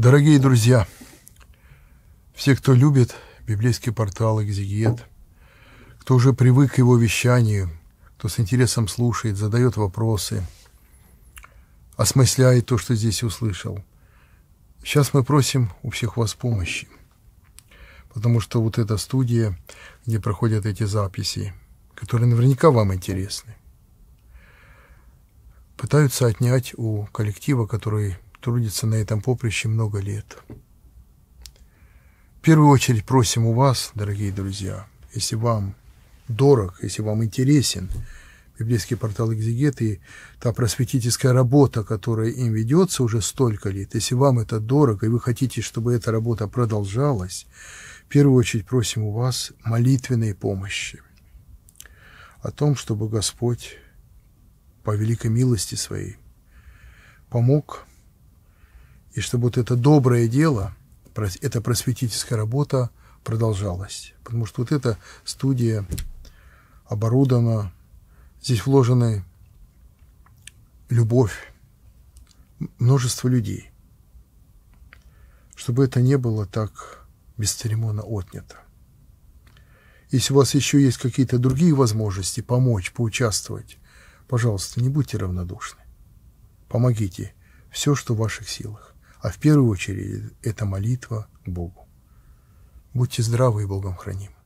Дорогие друзья, все, кто любит библейский портал «Экзегет», кто уже привык к его вещанию, кто с интересом слушает, задает вопросы, осмысляет то, что здесь услышал, сейчас мы просим у всех вас помощи, потому что вот эта студия, где проходят эти записи, которые наверняка вам интересны, пытаются отнять у коллектива, который трудится на этом поприще много лет. В первую очередь просим у вас, дорогие друзья, если вам дорог, если вам интересен библейский портал «Экзегет» и та просветительская работа, которая им ведется уже столько лет, если вам это дорого, и вы хотите, чтобы эта работа продолжалась, в первую очередь просим у вас молитвенной помощи о том, чтобы Господь по великой милости своей помог и чтобы вот это доброе дело, эта просветительская работа продолжалась. Потому что вот эта студия оборудована, здесь вложены любовь, множество людей, чтобы это не было так бесцеремонно отнято. Если у вас еще есть какие-то другие возможности помочь, поучаствовать, пожалуйста, не будьте равнодушны. Помогите все, что в ваших силах а в первую очередь это молитва к Богу. Будьте здравы и Богом храним.